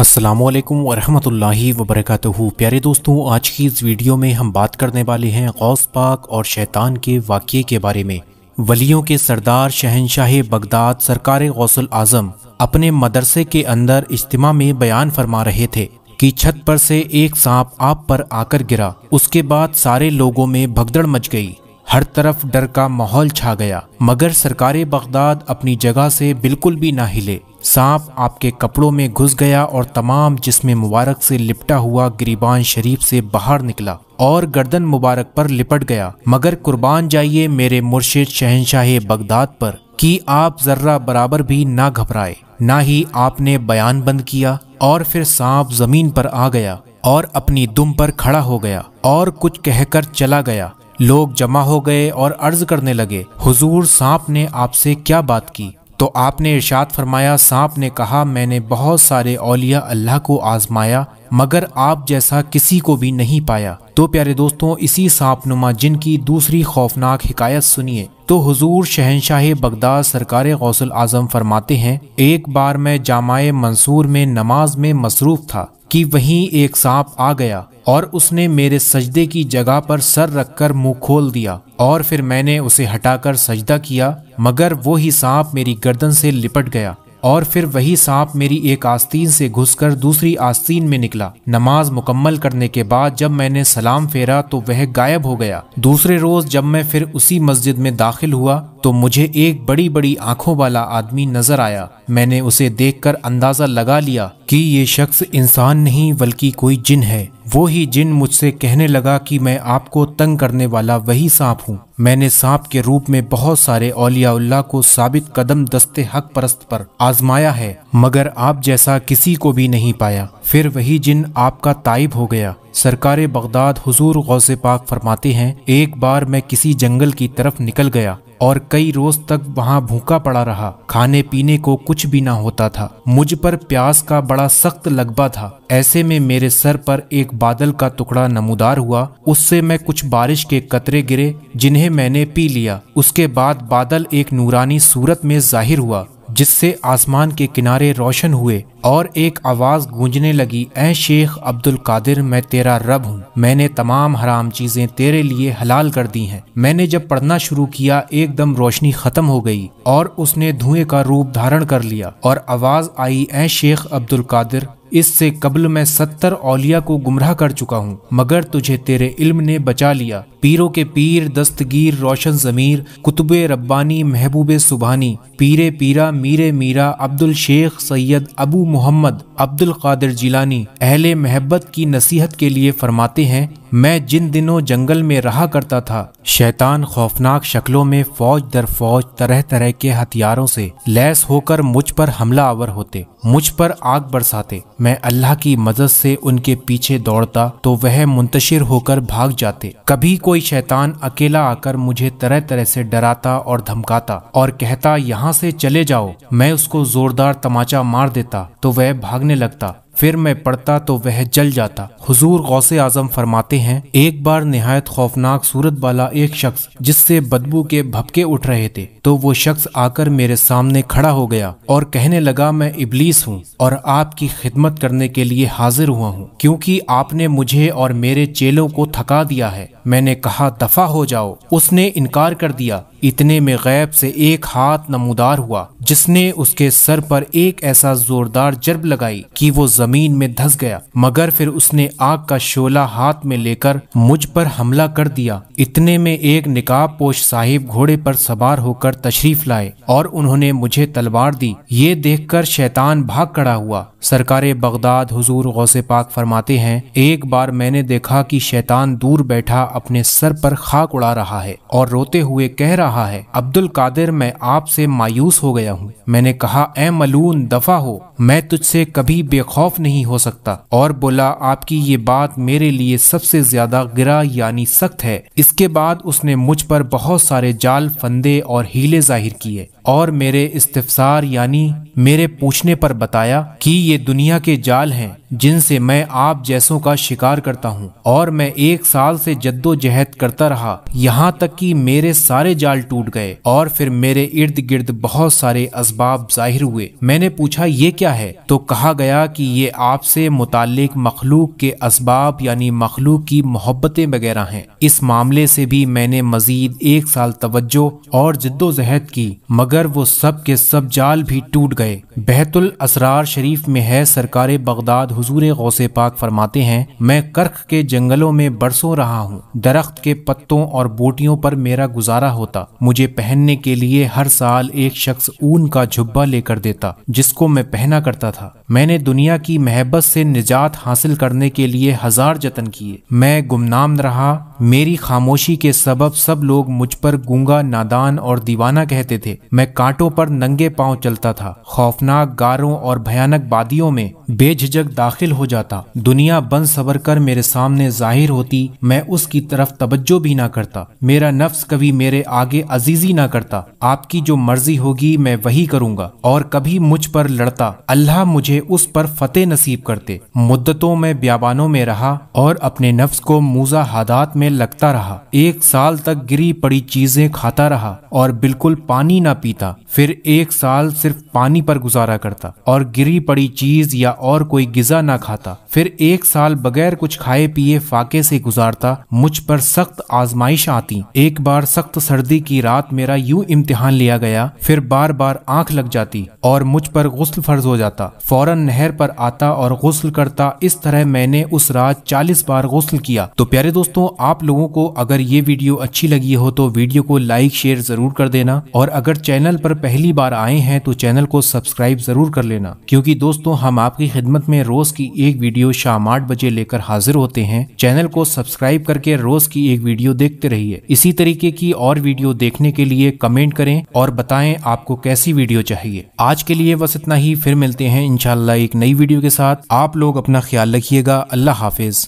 असलम वरहमल वरक़ प्यारे दोस्तों आज की इस वीडियो में हम बात करने वाले हैं गौस पाक और शैतान के वाक़े के बारे में वलियों के सरदार शहनशाह बगदाद सरकार गौसल आजम अपने मदरसे के अंदर इज्तम में बयान फरमा रहे थे कि छत पर से एक सांप आप पर आकर गिरा उसके बाद सारे लोगों में भगदड़ मच गई हर तरफ डर का माहौल छा गया मगर सरकार बगदाद अपनी जगह से बिल्कुल भी ना हिले सांप आपके कपड़ों में घुस गया और तमाम जिसमें मुबारक से लिपटा हुआ गिरीबान शरीफ से बाहर निकला और गर्दन मुबारक पर लिपट गया मगर कुर्बान जाइए मेरे मुर्शिद शहनशाह बगदाद पर कि आप जर्रा बराबर भी ना घबराए ना ही आपने बयान बंद किया और फिर सांप जमीन पर आ गया और अपनी दुम पर खड़ा हो गया और कुछ कहकर चला गया लोग जमा हो गए और अर्ज करने लगे हुजूर सांप ने आपसे क्या बात की तो आपने इर्शाद फरमाया सांप ने कहा मैंने बहुत सारे औलिया अल्लाह को आजमाया मगर आप जैसा किसी को भी नहीं पाया तो प्यारे दोस्तों इसी सांप नुमा जिन की दूसरी खौफनाक हिकायत सुनिए तो हुजूर शहनशाह बगदाद सरकार गौसल आजम फरमाते हैं एक बार मैं जामाए मंसूर में नमाज में मसरूफ़ था कि वहीं एक सांप आ गया और उसने मेरे सजदे की जगह पर सर रखकर मुंह खोल दिया और फिर मैंने उसे हटाकर सजदा किया मगर वो ही सांप मेरी गर्दन से लिपट गया और फिर वही सांप मेरी एक आस्तीन से घुसकर दूसरी आस्तीन में निकला नमाज मुकम्मल करने के बाद जब मैंने सलाम फेरा तो वह गायब हो गया दूसरे रोज जब मैं फिर उसी मस्जिद में दाखिल हुआ तो मुझे एक बड़ी बड़ी आंखों वाला आदमी नजर आया मैंने उसे देखकर अंदाजा लगा लिया कि ये शख्स इंसान नहीं बल्कि कोई जिन है वो ही जिन मुझसे कहने लगा कि मैं आपको तंग करने वाला वही सांप हूँ मैंने सांप के रूप में बहुत सारे औलियाउल्ला को साबित कदम दस्ते हक परस्त पर आजमाया है मगर आप जैसा किसी को भी नहीं पाया फिर वही जिन आपका ताइब हो गया सरकार बगदाद हुजूर गौसे पाक फरमाते हैं एक बार मैं किसी जंगल की तरफ निकल गया और कई रोज तक वहाँ भूखा पड़ा रहा खाने पीने को कुछ भी ना होता था मुझ पर प्यास का बड़ा सख्त लगबा था ऐसे में मेरे सर पर एक बादल का टुकड़ा नमूदार हुआ उससे मैं कुछ बारिश के कतरे गिरे जिन्हें मैंने पी लिया उसके बाद बादल एक नूरानी सूरत में जाहिर हुआ जिससे आसमान के किनारे रोशन हुए और एक आवाज़ गूंजने लगी ए शेख अब्दुल कादिर मैं तेरा रब हूँ मैंने तमाम हराम चीज़ें तेरे लिए हलाल कर दी हैं मैंने जब पढ़ना शुरू किया एकदम रोशनी ख़त्म हो गई और उसने धुएं का रूप धारण कर लिया और आवाज़ आई ए शेख अब्दुल कादिर इससे कबल मैं सत्तर औलिया को गुमराह कर चुका हूँ मगर तुझे तेरे इल्म ने बचा लिया पीरों के पीर दस्तगीर रोशन जमीर कुतुब रब्बानी महबूब सुबहानी पीरे पीरा मीरे मीरा अब्दुल शेख सैयद अबू मोहम्मद अब्दुल कादिर जिलानी अहले महब्बत की नसीहत के लिए फरमाते हैं मैं जिन दिनों जंगल में रहा करता था शैतान खौफनाक शक्लों में फौज दर फौज तरह तरह के हथियारों से लैस होकर मुझ पर हमला आवर होते मुझ पर आग बरसाते मैं अल्लाह की मदद से उनके पीछे दौड़ता तो वह मुंतशिर होकर भाग जाते कभी कोई शैतान अकेला आकर मुझे तरह तरह से डराता और धमकाता और कहता यहाँ से चले जाओ मैं उसको जोरदार तमाचा मार देता तो वह भागने लगता फिर मैं पढ़ता तो वह जल जाता हुजूर गौसे आजम फरमाते हैं एक बार नहायत खौफनाक सूरत वाला एक शख्स जिससे बदबू के भपके उठ रहे थे तो वो शख्स आकर मेरे सामने खड़ा हो गया और कहने लगा मैं इबलीस हूँ और आपकी खिदमत करने के लिए हाजिर हुआ हूँ क्योंकि आपने मुझे और मेरे चेलों को थका दिया है मैंने कहा दफा हो जाओ उसने इनकार कर दिया इतने में गैब से एक हाथ नमोदार हुआ जिसने उसके सर पर एक ऐसा जोरदार जरब लगाई कि वो जमीन में धस गया मगर फिर उसने आग का शोला हाथ में लेकर मुझ पर हमला कर दिया इतने में एक निकाब पोश साहिब घोड़े पर सवार होकर तशरीफ लाए और उन्होंने मुझे तलवार दी ये देखकर शैतान भाग खड़ा हुआ सरकार बगदाद हुजूर गौसे पाक फरमाते हैं एक बार मैंने देखा कि शैतान दूर बैठा अपने सर पर खाक उड़ा रहा है और रोते हुए कह रहा है अब्दुल कादिर मैं आपसे मायूस हो गया हूँ मैंने कहा ए मलून दफा हो मैं तुझसे कभी बेखौफ खौफ नहीं हो सकता और बोला आपकी ये बात मेरे लिए सबसे ज्यादा गिरा यानी सख्त है इसके बाद उसने मुझ पर बहुत सारे जाल फंदे और हीले जाहिर किए और मेरे इस्तफसार यानी मेरे पूछने पर बताया कि ये दुनिया के जाल हैं जिनसे मैं आप जैसों का शिकार करता हूँ और मैं एक साल से जद्दोजहद करता रहा यहाँ तक कि मेरे सारे जाल टूट गए और फिर मेरे इर्द गिर्द बहुत सारे असबाब जाहिर हुए मैंने पूछा ये क्या है तो कहा गया कि ये आपसे मुतालिक मखलूक के असबाब यानी मखलूक की मोहब्बतें वगैरह हैं इस मामले से भी मैंने मजीद एक साल तवज्जो और जद्दोजहद की मगर मगर वो सब के सब जाल भी टूट गए बेहतुल असरार शरीफ में है सरकार बगदाद हजूर गौसे पाक फरमाते हैं मैं कर्ख के जंगलों में बरसों रहा हूँ दरख्त के पत्तों और बोटियों पर मेरा गुजारा होता मुझे पहनने के लिए हर साल एक शख्स ऊन का झुब्बा लेकर देता जिसको मैं पहना करता था मैंने दुनिया की महबत से निजात हासिल करने के लिए हजार जतन किए मैं गुमनाम रहा मेरी खामोशी के सबब सब लोग मुझ पर गूंगा नादान और दीवाना कहते थे मैं कांटों पर नंगे पांव चलता था खौफनाक गारों और भयानक बादियों में बेझिझक दाखिल हो जाता दुनिया बन सवर कर मेरे सामने जाहिर होती मैं उसकी तरफ तवज्जो भी ना करता मेरा नफ्स कभी मेरे आगे अजीजी ना करता आपकी जो मर्जी होगी मैं वही करूंगा और कभी मुझ पर लड़ता अल्लाह मुझे उस पर फतेह नसीब करते मुद्दतों में ब्याबानों में रहा और अपने नफ्स को मूजा हादात में लगता रहा एक साल तक गिरी पड़ी चीजें खाता रहा और बिल्कुल पानी ना पीता फिर एक साल सिर्फ पानी पर गुजारा करता और गिरी पड़ी चीज या और कोई गिजा ना खाता फिर एक साल बगैर कुछ खाए पिए फाके से गुजारता मुझ पर सख्त आजमाइश आती एक बार सख्त सर्दी की रात मेरा यू इम्तिहान लिया गया फिर बार बार आंख लग जाती और मुझ पर गुस्ल फर्ज हो जाता फौरन नहर पर आता और गुस्ल करता इस तरह मैंने उस रात चालीस बार गुस्ल किया तो प्यारे दोस्तों आप आप लोगों को अगर ये वीडियो अच्छी लगी हो तो वीडियो को लाइक शेयर ज़रूर कर देना और अगर चैनल पर पहली बार आए हैं तो चैनल को सब्सक्राइब ज़रूर कर लेना क्योंकि दोस्तों हम आपकी खिदमत में रोज़ की एक वीडियो शाम आठ बजे लेकर हाजिर होते हैं चैनल को सब्सक्राइब करके रोज़ की एक वीडियो देखते रहिए इसी तरीके की और वीडियो देखने के लिए कमेंट करें और बताएं आपको कैसी वीडियो चाहिए आज के लिए बस इतना ही फिर मिलते हैं इनशाला एक नई वीडियो के साथ आप लोग अपना ख्याल रखिएगा अल्लाह हाफिज़